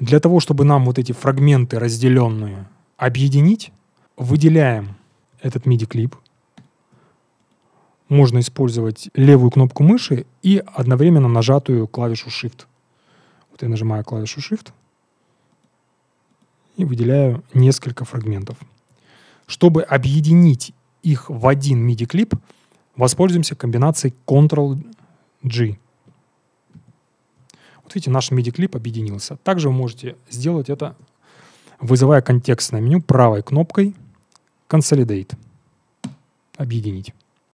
Для того, чтобы нам вот эти фрагменты разделенные объединить, выделяем этот MIDI-клип. Можно использовать левую кнопку мыши и одновременно нажатую клавишу Shift. Вот я нажимаю клавишу Shift и выделяю несколько фрагментов. Чтобы объединить их в один MIDI-клип, воспользуемся комбинацией Ctrl-G. Вот видите, наш MIDI-клип объединился. Также вы можете сделать это, вызывая контекстное меню правой кнопкой Consolidate. Объединить.